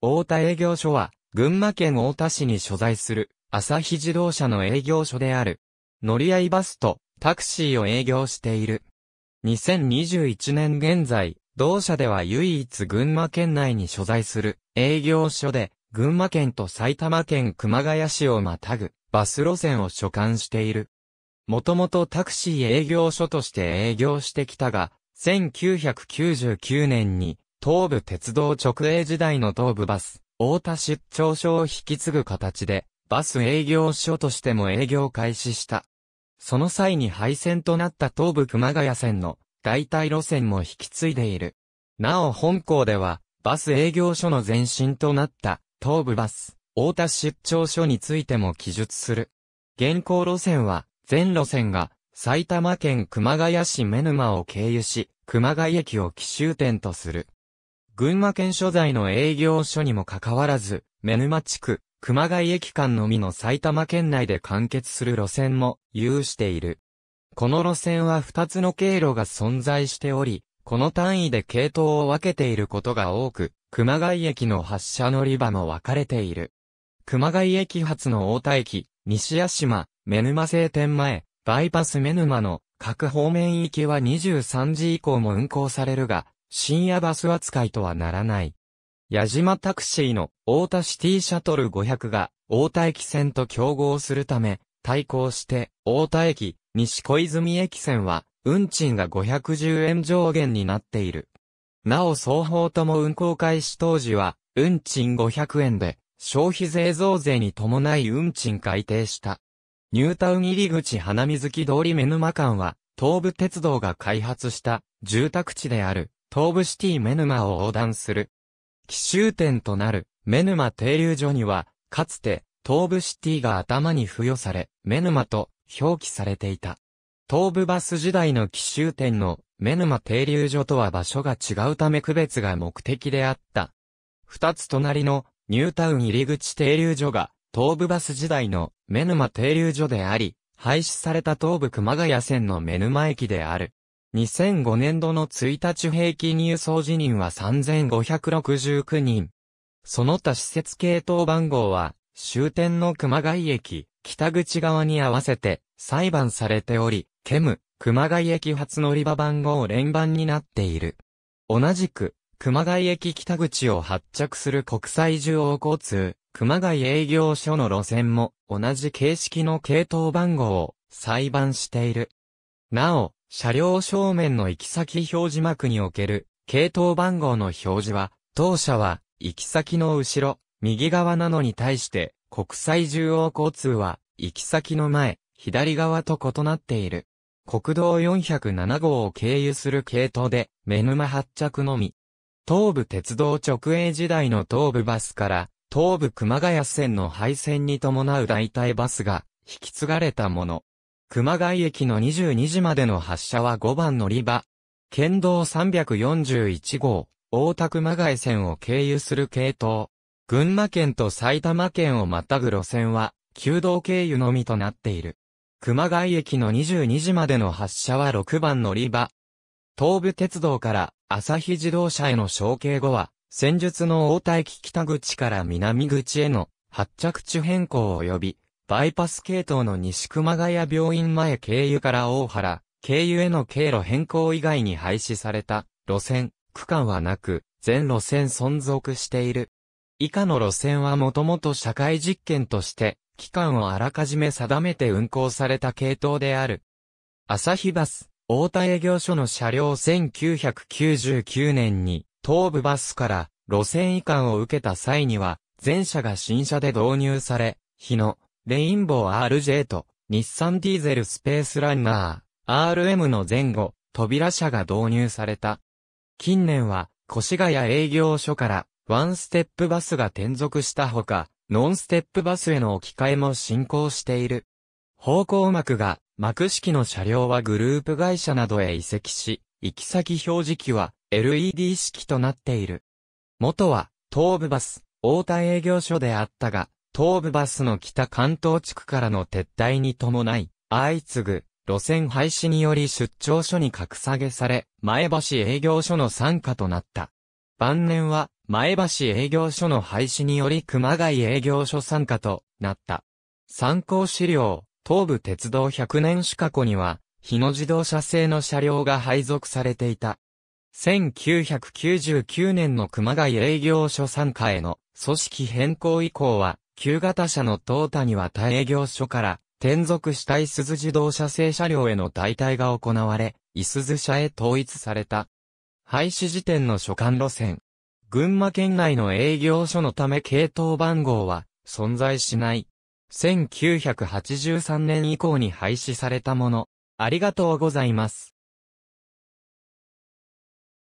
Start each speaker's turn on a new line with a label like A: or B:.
A: 大田営業所は、群馬県大田市に所在する、朝日自動車の営業所である。乗り合いバスとタクシーを営業している。2021年現在、同社では唯一群馬県内に所在する営業所で、群馬県と埼玉県熊谷市をまたぐバス路線を所管している。もともとタクシー営業所として営業してきたが、1999年に東武鉄道直営時代の東武バス、大田出張所を引き継ぐ形で、バス営業所としても営業開始した。その際に廃線となった東武熊谷線の代替路線も引き継いでいる。なお本校では、バス営業所の前身となった東武バス、大田出張所についても記述する。現行路線は、全路線が埼玉県熊谷市目沼を経由し、熊谷駅を奇襲点とする。群馬県所在の営業所にもかかわらず、目沼地区、熊谷駅間のみの埼玉県内で完結する路線も有している。この路線は2つの経路が存在しており、この単位で系統を分けていることが多く、熊谷駅の発車乗り場も分かれている。熊谷駅発の大田駅、西屋島、目沼製天前、バイパス目沼の各方面行きは23時以降も運行されるが、深夜バス扱いとはならない。矢島タクシーの大田シティシャトル500が大田駅線と競合するため、対抗して大田駅、西小泉駅線は運賃が510円上限になっている。なお双方とも運行開始当時は運賃500円で消費税増税に伴い運賃改定した。ニュータウン入り口花水木通り目沼間は東武鉄道が開発した住宅地である。東部シティメヌマを横断する。奇襲点となるメヌマ停留所には、かつて東部シティが頭に付与され、メヌマと表記されていた。東部バス時代の奇襲点のメヌマ停留所とは場所が違うため区別が目的であった。二つ隣のニュータウン入り口停留所が東部バス時代のメヌマ停留所であり、廃止された東部熊谷線のメヌマ駅である。2005年度の1日平均輸送辞任は3569人。その他施設系統番号は、終点の熊谷駅、北口側に合わせて裁判されており、ケム、熊谷駅発乗り場番号連番になっている。同じく、熊谷駅北口を発着する国際重要交通、熊谷営業所の路線も同じ形式の系統番号を裁判している。なお、車両正面の行き先表示幕における、系統番号の表示は、当社は、行き先の後ろ、右側なのに対して、国際中央交通は、行き先の前、左側と異なっている。国道407号を経由する系統で、目沼発着のみ。東武鉄道直営時代の東武バスから、東武熊谷線の廃線に伴う代替バスが、引き継がれたもの。熊谷駅の22時までの発車は5番乗り場。県道341号、大田熊谷線を経由する系統。群馬県と埼玉県をまたぐ路線は、旧道経由のみとなっている。熊谷駅の22時までの発車は6番乗り場。東武鉄道から朝日自動車への昇継後は、戦術の大田駅北口から南口への発着地変更及び、バイパス系統の西熊谷病院前経由から大原、経由への経路変更以外に廃止された路線、区間はなく、全路線存続している。以下の路線はもともと社会実験として、期間をあらかじめ定めて運行された系統である。朝日バス、大田営業所の車両1999年に、東部バスから路線移管を受けた際には、全車が新車で導入され、日野、レインボー RJ と日産ディーゼルスペースランナー RM の前後、扉車が導入された。近年は越谷営業所からワンステップバスが転属したほか、ノンステップバスへの置き換えも進行している。方向幕が幕式の車両はグループ会社などへ移籍し、行き先表示器は LED 式となっている。元は東武バス、大田営業所であったが、東武バスの北関東地区からの撤退に伴い、相次ぐ路線廃止により出張所に格下げされ、前橋営業所の参加となった。晩年は、前橋営業所の廃止により熊谷営業所参加となった。参考資料、東武鉄道100年四過去には、日野自動車製の車両が配属されていた。1999年の熊谷営業所参加への組織変更以降は、旧型車の東谷には他営業所から転属したい鈴自動車製車両への代替が行われ、いす車へ統一された。廃止時点の所管路線。群馬県内の営業所のため系統番号は存在しない。1983年以降に廃止されたもの。ありがとうございます。